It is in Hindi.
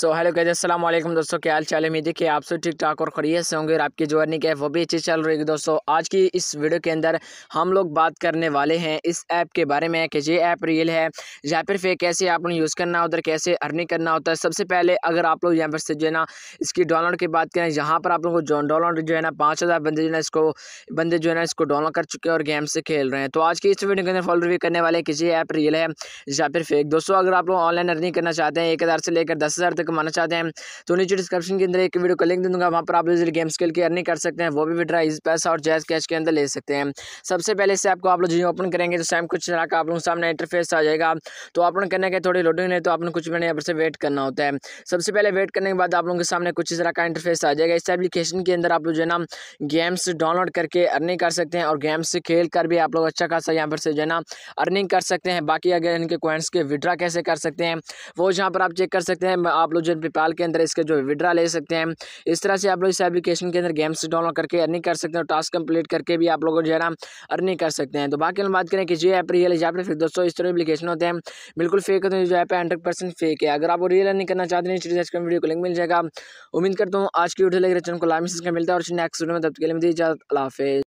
सो हेलो कैसे अस्सलाम दोस्तों क्या हाल चाल है उम्मीद है आप सब ठीक ठाक और खरीय से होंगे और आपकी जर्नी क्या है वो भी अच्छी चल रही है दोस्तों आज की इस वीडियो के अंदर हम लोग बात करने वाले हैं इस ऐप के बारे में कि ये ऐप रियल है या फिर फिर कैसे आपने यूज़ करना उधर कैसे अर्निंग करना होता है सबसे पहले अगर आप लोग यहाँ पर से जो है ना इसकी डाउनलोड की बात करें यहाँ पर आप लोग को डाउनलोड जो है ना पाँच बंदे जो है इसको बंदे जो है ना इसको डाउनलोड कर चुके हैं और गेम से खेल रहे हैं तो आज की इस वीडियो के अंदर फॉलो रिव्यू करने वाले कि ये ऐप रियल है या फिर फेक दोस्तों अगर आप लोग ऑनलाइन अर्निंग करना चाहते हैं एक से लेकर दस तक कमाना चाहते हैं तो नीचे डिस्क्रिप्शन के अंदर एक वीडियो का लिंक दे दूंगा वहाँ पर आप यूजली गेम स्किल के अर्निंग कर सकते हैं वो भी विड्रा इस पैसा और जैज कैश के अंदर ले सकते हैं सबसे पहले इस ऐप को आप लोग जी ओपन करेंगे तो सैम कुछ चला का आप लोग सामने इंटरफेस आ जाएगा तो आप लोग करने के थोड़ी लोडिंग है तो आप लोग कुछ मैंने यहाँ पर से वेट करना होता है सबसे पहले वेट करने के बाद आप लोगों के सामने कुछ इस तरह का इंटरफेस आ जाएगा इस एप्लीकेशन के अंदर आप लोग जो है ना गेम्स डाउनलोड करके अर्निंग कर सकते हैं और गेम्स खेल कर भी आप लोग अच्छा खासा यहाँ पर से जो है ना अर्निंग कर सकते हैं बाकी अगर इनके कॉइन्स के विड्रा कैसे कर सकते हैं वो जहाँ पर आप चेक कर सकते हैं आप लोग जो पेपाल के अंदर इसके जो विड्रा ले सकते हैं इस तरह से आप लोग इस एप्लीकेशन के अंदर गेम्स डाउनलोड करके अर्निंग कर सकते हैं टास्क कंप्लीट करके भी आप लोगों जो है ना अर्निंग कर सकते हैं तो बाकी हम बात करें कि जो ऐप रियल है या फिर दोस्तों इस तरह एप्लीकेशन होते हैं बिल्कुल फेक होते हैं जो ऐप है हंड्रेड परसेंट फेक है अगर आप रियल अर्निंग करना चाहते हैं डिस्क्रिप्शन वीडियो को लिंक मिल जाएगा उम्मीद करता हूँ आज की वीडियो लेकर चैनल तो को लाइम मिलता है और नेक्स्ट वीडियो में तब के लिए मुझे इजाजत